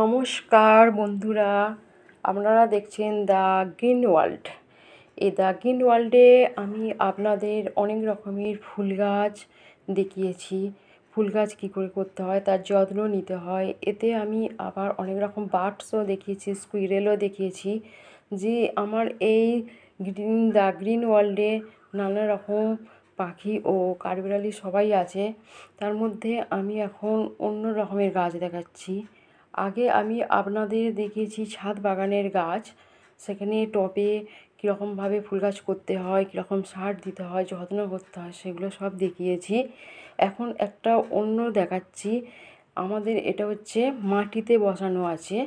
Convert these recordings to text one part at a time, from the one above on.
নমস্কার বন্ধুরা আপনারা দেখছেন দ্য গ্রিন ওয়ার্ল্ড এই দ্য গ্রিন ওয়ার্ল্ডে আমি আপনাদের অনেক রকমের ফুল গাছ দেখিয়েছি ফুল গাছ কী করে করতে হয় তার যত্ন নিতে হয় এতে আমি আবার অনেক রকম বার্ডসও দেখিয়েছি স্কুইরেলও দেখিয়েছি যে আমার এই গ্রিন দ্য গ্রিন ওয়ার্ল্ডে নানা রকম পাখি ও কারবিরালি সবাই আছে তার মধ্যে আমি এখন অন্য রকমের গাছ দেখাচ্ছি আগে আমি আপনাদের দেখিয়েছি ছাদ বাগানের গাছ সেখানে টবে কীরকমভাবে ফুল গাছ করতে হয় কীরকম সার দিতে হয় যত্ন করতে হয় সেগুলো সব দেখিয়েছি এখন একটা অন্য দেখাচ্ছি আমাদের এটা হচ্ছে মাটিতে বসানো আছে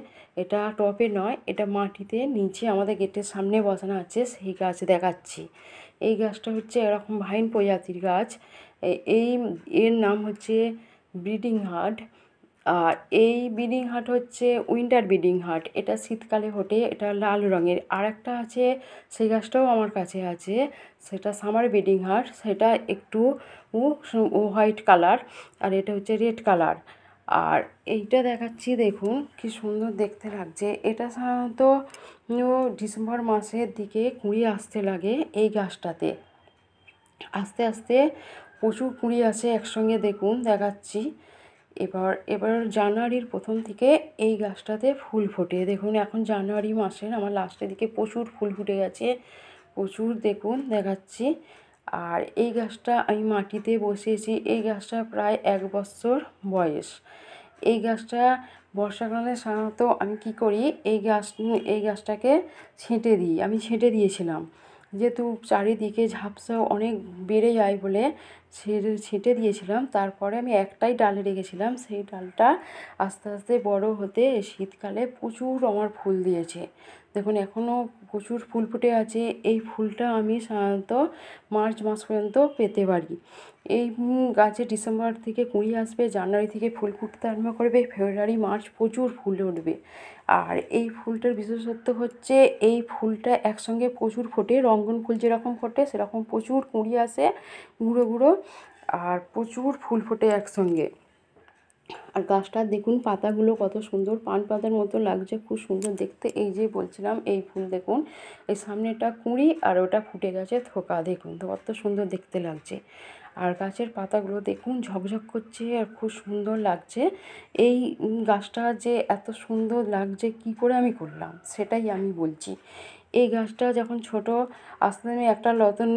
এটা টপে নয় এটা মাটিতে নিচে আমাদের গেটের সামনে বসানো আছে সেই গাছ দেখাচ্ছি এই গাছটা হচ্ছে এরকম ভাইন প্রজাতির গাছ এই এর নাম হচ্ছে ব্রিডিং হার্ট আর এই ব্রিডিং হাট হচ্ছে উইন্টার ব্রিডিং হাট এটা শীতকালে হোটে এটা লাল রঙের আর একটা আছে সেই গাছটাও আমার কাছে আছে সেটা সামার ব্রিডিং হাট সেটা একটু হোয়াইট কালার আর এটা হচ্ছে রেড কালার আর এইটা দেখাচ্ছি দেখুন কি সুন্দর দেখতে লাগছে এটা সাধারণত ডিসেম্বর মাসের দিকে কুঁড়ি আসতে লাগে এই গাছটাতে আস্তে আস্তে প্রচুর কুঁড়ি আছে একসঙ্গে দেখুন দেখাচ্ছি এবার এবার জানুয়ারির প্রথম থেকে এই গাছটাতে ফুল ফোটে দেখুন এখন জানুয়ারি মাসের আমার লাস্টের দিকে প্রচুর ফুল ফুটে গেছে প্রচুর দেখুন দেখাচ্ছি আর এই গাছটা আমি মাটিতে বসিয়েছি এই গাছটা প্রায় এক বছর বয়স এই গাছটা বর্ষাকালে সাধারণত আমি কি করি এই গাছ এই গাছটাকে ছেঁটে দিই আমি ছেঁটে দিয়েছিলাম যেহেতু চারিদিকে ঝাপসা অনেক বেড়ে যায় বলে ছেড়ে ছেঁটে দিয়েছিলাম তারপরে আমি একটাই ডালে রেখেছিলাম সেই ডালটা আস্তে আস্তে বড় হতে শীতকালে প্রচুর আমার ফুল দিয়েছে দেখুন এখনও প্রচুর ফুল ফুটে আছে এই ফুলটা আমি সাধারণত মার্চ মাস পর্যন্ত পেতে পারি এই গাছে ডিসেম্বর থেকে কুঁড়ি আসবে জানুয়ারি থেকে ফুল ফুটতে আরম্ভ করবে ফেব্রুয়ারি মার্চ প্রচুর ফুল উঠবে আর এই ফুলটার বিশেষত্ব হচ্ছে এই ফুলটা একসঙ্গে প্রচুর ফোটে রঙ্গন ফুল যেরকম ফোটে সেরকম প্রচুর কুঁড়ি আসে গুঁড়ো গুঁড়ো আর প্রচুর ফুল ফোটে একসঙ্গে আর গাছটা দেখুন পাতাগুলো কত সুন্দর পান পাতার মতো লাগছে খুব সুন্দর দেখতে এই যে বলছিলাম এই ফুল দেখুন এই সামনেটা কুঁড়ি আর ওটা ফুটে গেছে থোকা দেখুন কত সুন্দর দেখতে লাগছে আর গাছের পাতাগুলো দেখুন ঝকঝক করছে আর খুব সুন্দর লাগছে এই গাছটা যে এত সুন্দর লাগছে কি করে আমি করলাম সেটাই আমি বলছি এই গাছটা যখন ছোট আস্তে আমি একটা লতন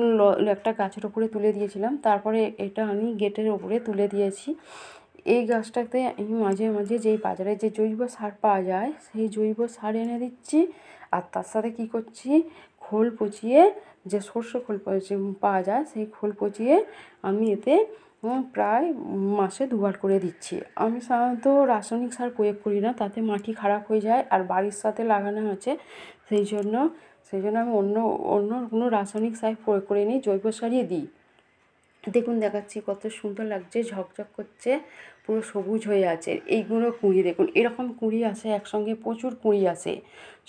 একটা গাছের ওপরে তুলে দিয়েছিলাম তারপরে এটা আমি গেটের ওপরে তুলে দিয়েছি এই গাছটাতে আমি মাঝে মাঝে যেই বাজারে যে জৈব সার পাওয়া যায় সেই জৈব সার এনে দিচ্ছি আর তার সাথে কী করছি খোল পচিয়ে যে সর্ষে খোল পাওয়া যায় সেই খোল পচিয়ে আমি এতে প্রায় মাসে দুবার করে দিচ্ছি আমি সাধারণত রাসায়নিক সার প্রয়োগ করি না তাতে মাটি খারাপ হয়ে যায় আর বাড়ির সাথে লাগানো আছে সেই জন্য সেই জন্য আমি অন্য অন্য কোনো রাসায়নিক সার প্রয়োগ করে নিই জৈব সারই দিই দেখুন দেখাচ্ছি কত সুন্দর লাগছে ঝকঝক করছে পুরো সবুজ হয়ে আছে এইগুলো কুঁড়ি দেখুন এরকম কুঁড়ি আসে একসঙ্গে প্রচুর কুঁড়ি আসে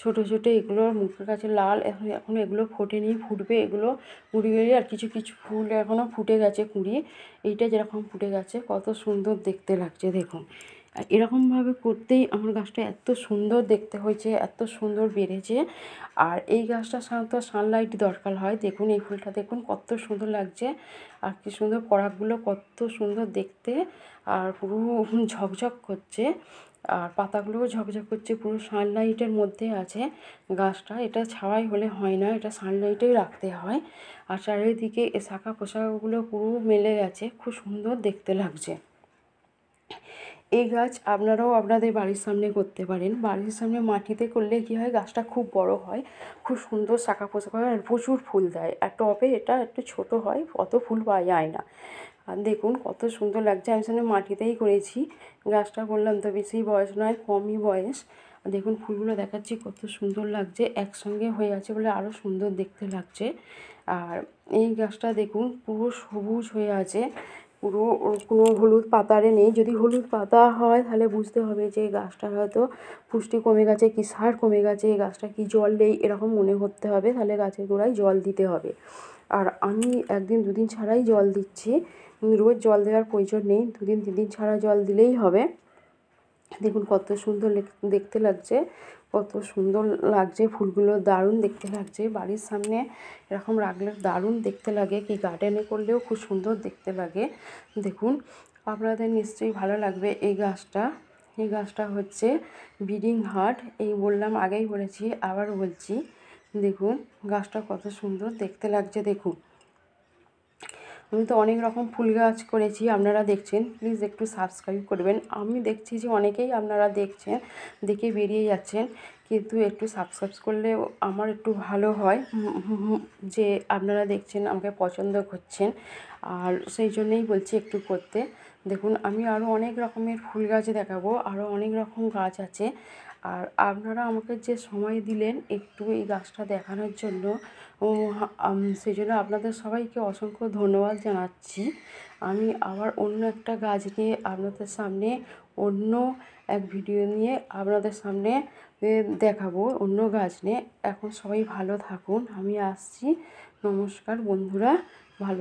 ছোট ছোট এগুলোর মুখের কাছে লাল এখন এখন এগুলো ফোটেনি ফুটবে এগুলো কুঁড়ি কুঁড়িগুলি আর কিছু কিছু ফুল এখনও ফুটে গেছে কুঁড়ি এইটা যেরকম ফুটে গেছে কত সুন্দর দেখতে লাগছে দেখুন এরকমভাবে করতেই আমার গাছটা এত সুন্দর দেখতে হয়েছে এত সুন্দর বেড়েছে আর এই গাছটা সাধারণত সানলাইট দরকার হয় দেখুন এই ফুলটা দেখুন কত সুন্দর লাগছে আর কি সুন্দর পরাগগুলো কত সুন্দর দেখতে আর পুরো ঝকঝক করছে আর পাতাগুলোও ঝকঝক করছে পুরো সানলাইটের মধ্যে আছে গাছটা এটা ছাওয়াই হলে হয় না এটা সানলাইটেই রাখতে হয় আর চারিদিকে শাখা পোশাকগুলো পুরো মেলে গেছে খুব সুন্দর দেখতে লাগছে এই গাছ আপনারাও আপনাদের বাড়ির সামনে করতে পারেন বাড়ির সামনে মাটিতে করলে কী হয় গাছটা খুব বড় হয় খুব সুন্দর শাখা পোশাক হয় আর প্রচুর ফুল দেয় আর টবে এটা একটু ছোট হয় অত ফুল পাওয়া যায় না আর দেখুন কত সুন্দর লাগছে আমি সামনে মাটিতেই করেছি গাছটা বললাম তো বেশি বয়স নয় কমই বয়স দেখুন ফুলগুলো দেখাচ্ছি কত সুন্দর লাগছে একসঙ্গে হয়ে আছে বলে আরও সুন্দর দেখতে লাগছে আর এই গাছটা দেখুন পুরো সবুজ হয়ে আছে পুরো কোনো হলুদ পাতারে নেই যদি হলুদ পাতা হয় তাহলে বুঝতে হবে যে গাছটা হয়তো পুষ্টি কমে গেছে কি সার কমে গেছে এই গাছটা কি জল নেই এরকম মনে করতে হবে তাহলে গাছের গোড়ায় জল দিতে হবে আর আমি একদিন দুদিন ছাড়াই জল দিচ্ছি রোজ জল দেওয়ার প্রয়োজন নেই দুদিন তিন দিন ছাড়া জল দিলেই হবে দেখুন কত সুন্দর দেখতে লাগছে কত সুন্দর লাগছে ফুলগুলো দারুণ দেখতে লাগছে বাড়ির সামনে এরকম রাখলে দারুণ দেখতে লাগে কি গার্ডেনে করলেও খুব সুন্দর দেখতে লাগে দেখুন আপনাদের নিশ্চয়ই ভালো লাগবে এই গাছটা এই গাছটা হচ্ছে ব্রিডিং হার্ট এই বললাম আগেই বলেছি আবার বলছি দেখুন গাছটা কত সুন্দর দেখতে লাগছে দেখুন আমি তো অনেক রকম ফুল গাছ করেছি আপনারা দেখছেন প্লিজ একটু সাবস্ক্রাইব করবেন আমি দেখছি যে অনেকেই আপনারা দেখছেন দেখে বেরিয়ে যাচ্ছেন কিন্তু একটু সাবস্ক্রাইব করলে আমার একটু ভালো হয় যে আপনারা দেখছেন আমাকে পছন্দ করছেন আর সেই জন্যেই বলছি একটু করতে দেখুন আমি আরও অনেক রকমের ফুল গাছ দেখাবো আরও অনেক রকম গাছ আছে আর আপনারা আমাকে যে সময় দিলেন একটু এই গাছটা দেখানোর জন্য সেই জন্য আপনাদের সবাইকে অসংখ্য ধন্যবাদ জানাচ্ছি আমি আবার অন্য একটা গাছ নিয়ে আপনাদের সামনে অন্য এক ভিডিও নিয়ে আপনাদের সামনে দেখাবো অন্য গাছ নিয়ে এখন সবাই ভালো থাকুন আমি আসছি নমস্কার বন্ধুরা ভালো